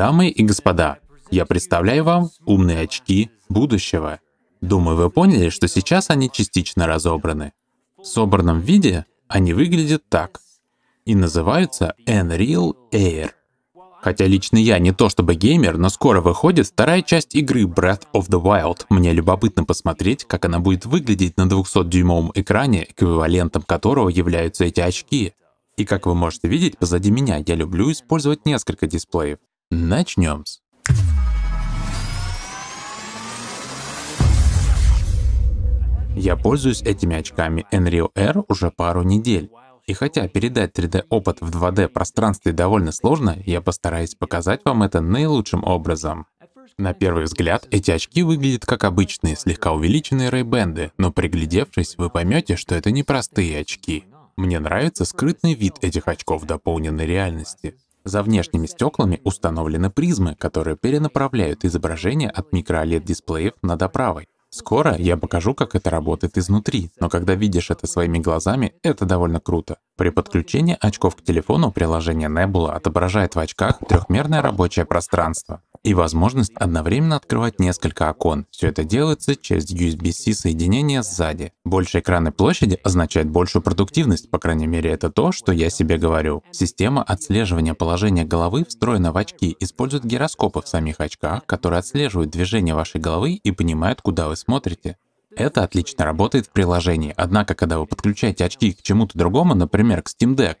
Дамы и господа, я представляю вам умные очки будущего. Думаю, вы поняли, что сейчас они частично разобраны. В собранном виде они выглядят так и называются Unreal Air. Хотя лично я не то чтобы геймер, но скоро выходит вторая часть игры Breath of the Wild. Мне любопытно посмотреть, как она будет выглядеть на 200-дюймовом экране, эквивалентом которого являются эти очки. И как вы можете видеть, позади меня я люблю использовать несколько дисплеев. Начнем. -с. Я пользуюсь этими очками Enrio Air уже пару недель. И хотя передать 3D-опыт в 2D-пространстве довольно сложно, я постараюсь показать вам это наилучшим образом. На первый взгляд, эти очки выглядят как обычные, слегка увеличенные рейбенды, но приглядевшись, вы поймете, что это не простые очки. Мне нравится скрытный вид этих очков дополненной реальности. За внешними стеклами установлены призмы, которые перенаправляют изображение от микро-OLED-дисплеев на оправой. Скоро я покажу, как это работает изнутри, но когда видишь это своими глазами, это довольно круто. При подключении очков к телефону приложение Nebula отображает в очках трехмерное рабочее пространство и возможность одновременно открывать несколько окон. Все это делается через USB-C соединение сзади. Больше экранной площади означает большую продуктивность, по крайней мере это то, что я себе говорю. Система отслеживания положения головы встроена в очки, использует гироскопы в самих очках, которые отслеживают движение вашей головы и понимают, куда вы смотрите. Это отлично работает в приложении, однако когда вы подключаете очки к чему-то другому, например, к Steam Deck,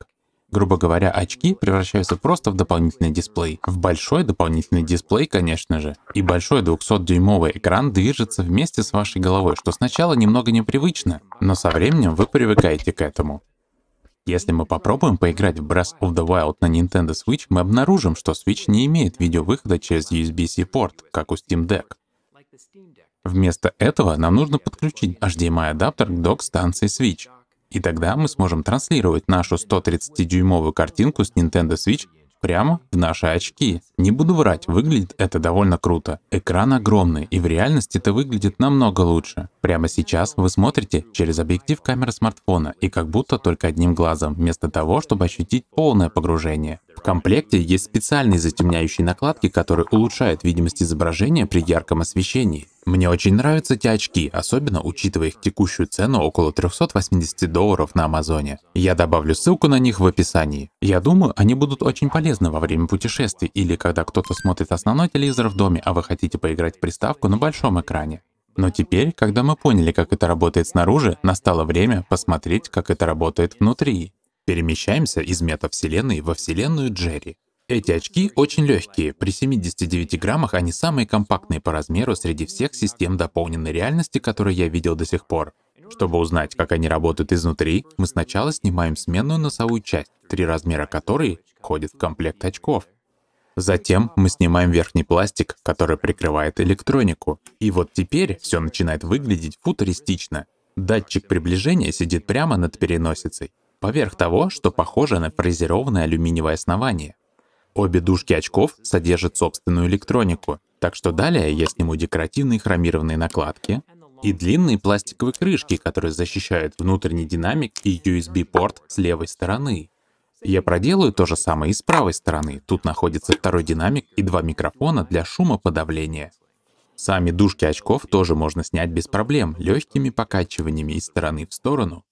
Грубо говоря, очки превращаются просто в дополнительный дисплей. В большой дополнительный дисплей, конечно же. И большой 200-дюймовый экран движется вместе с вашей головой, что сначала немного непривычно, но со временем вы привыкаете к этому. Если мы попробуем поиграть в Breath of the Wild на Nintendo Switch, мы обнаружим, что Switch не имеет видеовыхода через USB-C порт, как у Steam Deck. Вместо этого нам нужно подключить HDMI-адаптер к док-станции Switch. И тогда мы сможем транслировать нашу 130-дюймовую картинку с Nintendo Switch прямо в наши очки. Не буду врать, выглядит это довольно круто. Экран огромный, и в реальности это выглядит намного лучше. Прямо сейчас вы смотрите через объектив камеры смартфона и как будто только одним глазом, вместо того, чтобы ощутить полное погружение. В комплекте есть специальные затемняющие накладки, которые улучшают видимость изображения при ярком освещении. Мне очень нравятся эти очки, особенно учитывая их текущую цену около 380 долларов на Амазоне. Я добавлю ссылку на них в описании. Я думаю, они будут очень полезны во время путешествий или когда кто-то смотрит основной телевизор в доме, а вы хотите поиграть в приставку на большом экране. Но теперь, когда мы поняли, как это работает снаружи, настало время посмотреть, как это работает внутри. Перемещаемся из метавселенной во вселенную Джерри. Эти очки очень легкие. При 79 граммах они самые компактные по размеру среди всех систем дополненной реальности, которые я видел до сих пор. Чтобы узнать, как они работают изнутри, мы сначала снимаем сменную носовую часть, три размера которой входят в комплект очков. Затем мы снимаем верхний пластик, который прикрывает электронику. И вот теперь все начинает выглядеть футуристично. Датчик приближения сидит прямо над переносицей, поверх того, что похоже на фрезерованное алюминиевое основание. Обе дужки очков содержат собственную электронику, так что далее я сниму декоративные хромированные накладки и длинные пластиковые крышки, которые защищают внутренний динамик и USB-порт с левой стороны. Я проделаю то же самое и с правой стороны. Тут находится второй динамик и два микрофона для шумоподавления. Сами дужки очков тоже можно снять без проблем, легкими покачиваниями из стороны в сторону.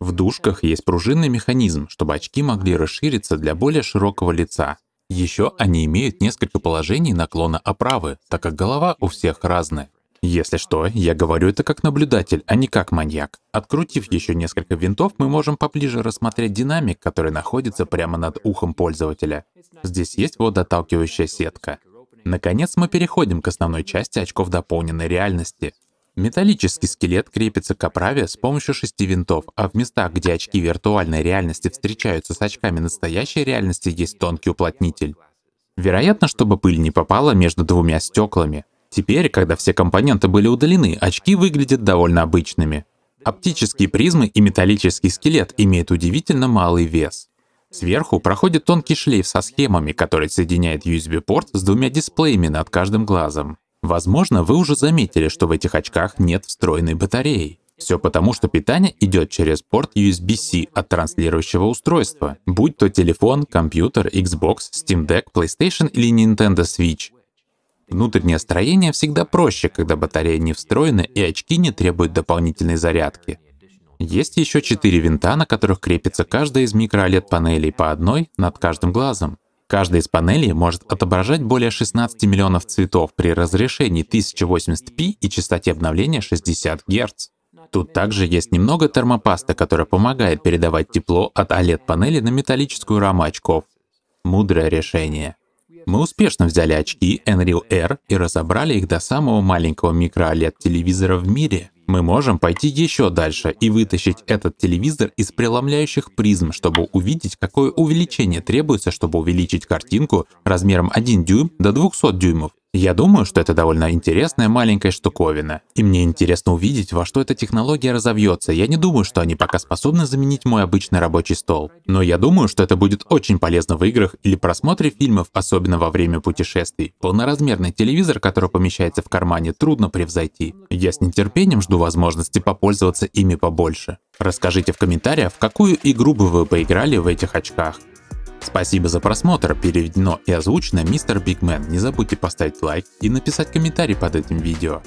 В дужках есть пружинный механизм, чтобы очки могли расшириться для более широкого лица. Еще они имеют несколько положений наклона оправы, так как голова у всех разная. Если что, я говорю это как наблюдатель, а не как маньяк. Открутив еще несколько винтов, мы можем поближе рассмотреть динамик, который находится прямо над ухом пользователя. Здесь есть водоотталкивающая сетка. Наконец, мы переходим к основной части очков дополненной реальности. Металлический скелет крепится к оправе с помощью шести винтов, а в местах, где очки виртуальной реальности встречаются с очками настоящей реальности, есть тонкий уплотнитель. Вероятно, чтобы пыль не попала между двумя стеклами. Теперь, когда все компоненты были удалены, очки выглядят довольно обычными. Оптические призмы и металлический скелет имеют удивительно малый вес. Сверху проходит тонкий шлейф со схемами, который соединяет USB-порт с двумя дисплеями над каждым глазом. Возможно, вы уже заметили, что в этих очках нет встроенной батареи. Все потому, что питание идет через порт USB-C от транслирующего устройства, будь то телефон, компьютер, Xbox, Steam Deck, PlayStation или Nintendo Switch. Внутреннее строение всегда проще, когда батарея не встроена и очки не требуют дополнительной зарядки. Есть еще четыре винта, на которых крепится каждая из микро микроолет-панелей по одной над каждым глазом. Каждая из панелей может отображать более 16 миллионов цветов при разрешении 1080p и частоте обновления 60 Гц. Тут также есть немного термопасты, которая помогает передавать тепло от OLED-панели на металлическую раму очков. Мудрое решение. Мы успешно взяли очки Enreal Air и разобрали их до самого маленького микро-OLED-телевизора в мире. Мы можем пойти еще дальше и вытащить этот телевизор из преломляющих призм, чтобы увидеть, какое увеличение требуется, чтобы увеличить картинку размером 1 дюйм до 200 дюймов я думаю, что это довольно интересная маленькая штуковина, и мне интересно увидеть, во что эта технология разовьется. Я не думаю, что они пока способны заменить мой обычный рабочий стол, но я думаю, что это будет очень полезно в играх или просмотре фильмов, особенно во время путешествий. Полноразмерный телевизор, который помещается в кармане, трудно превзойти. Я с нетерпением жду возможности попользоваться ими побольше. Расскажите в комментариях, в какую игру бы вы поиграли в этих очках. Спасибо за просмотр, переведено и озвучено Мистер Бигмен. Не забудьте поставить лайк и написать комментарий под этим видео.